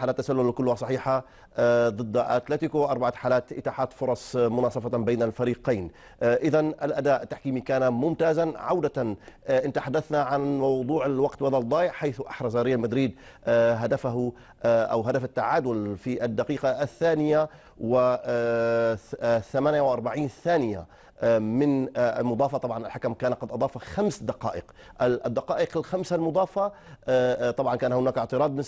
حالات تسلل كلها صحيحة آه، ضد أتلتيكو أربعة حالات إتاحات فرص آه، مناصفة بين الفريقين آه، إذا الأداء التحكيمي كان ممتازا عودة إن تحدثنا عن موضوع الوقت وضل حيث أحرز ريال مدريد هدفه أو هدف التعادل في الدقيقة الثانية و 48 ثانية من آه، مضافه طبعا الحكم كان قد اضاف خمس دقائق الدقائق الخمسه المضافه آه، آه، طبعا كان هناك اعتراض من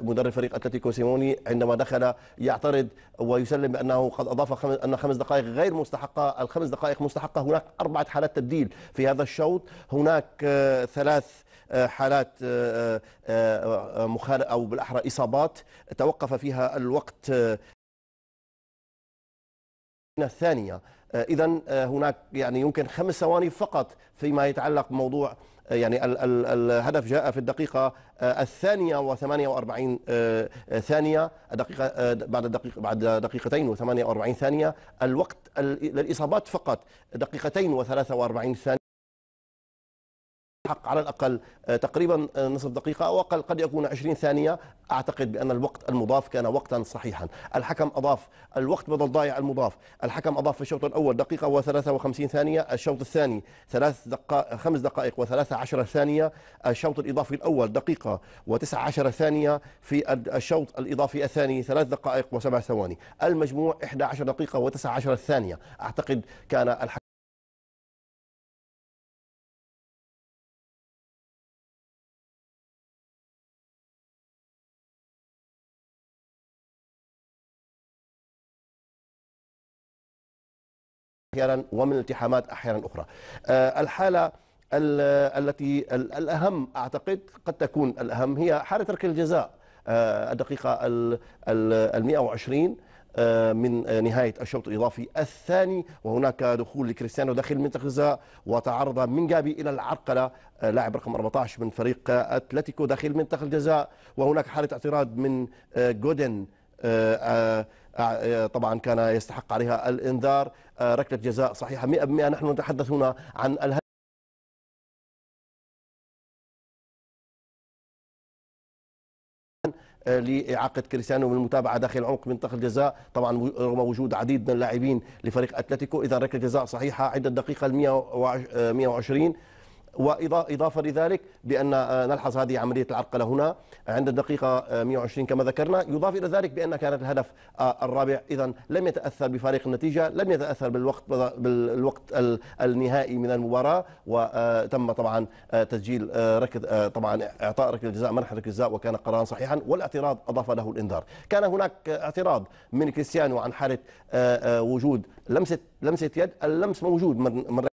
مدرب فريق اتلتيكو سيموني عندما دخل يعترض ويسلم بانه قد اضاف خمس ان خمس دقائق غير مستحقه الخمس دقائق مستحقه هناك اربعه حالات تبديل في هذا الشوط هناك ثلاث حالات مخالفة أو بالأحرى إصابات توقف فيها الوقت الثانية آه، إذا آه، هناك يعني يمكن خمس ثواني فقط فيما يتعلق بموضوع آه، يعني ال ال الهدف جاء في الدقيقة الثانية وثمانية وأربعين ثانية الدقيقة بعد دقيقة بعد دقيقتين وثمانية وأربعين ثانية الوقت للإصابات فقط دقيقتين وثلاثة وأربعين ثانية حق على الأقل آه، تقريبا آه، نصف دقيقة أو أقل قد يكون 20 ثانية أعتقد بأن الوقت المضاف كان وقتا صحيحا الحكم أضاف الوقت بدل ضايع المضاف الحكم أضاف في الشوط الأول دقيقة و53 ثانية الشوط الثاني ثلاث دقائق خمس دقائق و13 ثانية الشوط الإضافي الأول دقيقة و19 ثانية في الشوط الإضافي الثاني ثلاث دقائق وسبع ثواني المجموع 11 دقيقة و19 ثانية أعتقد كان الحكم أحيانا ومن التحامات أحيانا أخرى آه، الحالة التي الأهم أعتقد قد تكون الأهم هي حالة ترك الجزاء آه، الدقيقة ال 120 آه، من نهاية الشوط الإضافي الثاني وهناك دخول لكريستيانو داخل منطقة الجزاء وتعرض من جابي إلى العرقلة لاعب رقم 14 من فريق أتلتيكو داخل منطقة الجزاء وهناك حالة اعتراض من جودن آه، آه، طبعا كان يستحق عليها الإنذار آه، ركلة جزاء صحيحة 100% نحن نتحدث هنا عن الهدف لإعاقة كريستيانو من المتابعة داخل عمق منطقة الجزاء طبعا رغم وجود عديد من اللاعبين لفريق أتلتيكو إذا ركلة جزاء صحيحة عند الدقيقة 120 وإضافة لذلك بأن آه، نلحظ هذه عملية العرقلة هنا عند الدقيقة 120 آه، كما ذكرنا يضاف إلى ذلك بأن كانت الهدف آه، الرابع إذا لم يتأثر بفارق النتيجة لم يتأثر بالوقت بالوقت النهائي من المباراة وتم طبعا تسجيل ركض طبعا إعطاء ركلة جزاء منح ركلة جزاء وكان قرارا صحيحا والاعتراض أضاف له الإنذار كان هناك اعتراض من كريستيانو عن حالة وجود لمسة لمسة يد اللمس موجود من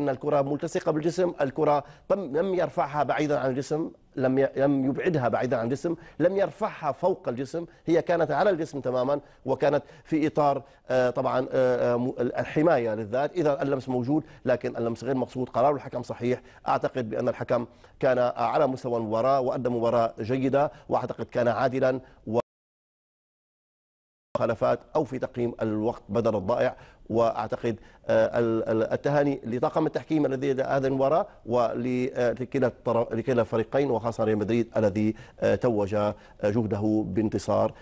لكن الكرة ملتصقة بالجسم الكرة لم يرفعها بعيدا عن الجسم لم لم يبعدها بعيدا عن الجسم لم يرفعها فوق الجسم هي كانت على الجسم تماما وكانت في إطار آه، طبعا آه، آه، الحماية للذات إذا اللمس موجود لكن اللمس غير مقصود قرار الحكم صحيح أعتقد بأن الحكم كان على مستوى المباراة وأدى مباراة جيدة وأعتقد كان عادلا و المخالفات أو في تقييم الوقت بدل الضائع واعتقد آه، التهاني لطاقم التحكيم الذي هذا وراء ولكلا آه، لكلا الفريقين وخاصه ريال مدريد الذي آه، توج جهده بانتصار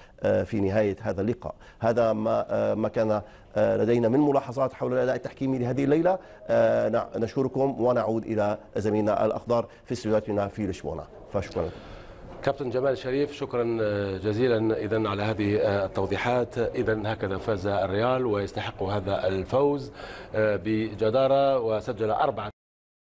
في نهايه هذا اللقاء هذا ما ما كان لدينا من ملاحظات حول الاداء التحكيمي لهذه الليله نشكركم ونعود الى زميلنا الاخضر في استوديوهاتنا في لشبونه فشكرا كابتن جمال شريف شكرا آه، جزيلا اذا على هذه آه، التوضيحات اذا هكذا فاز الريال ويستحق هذا الفوز آه، بجداره وسجل اربعه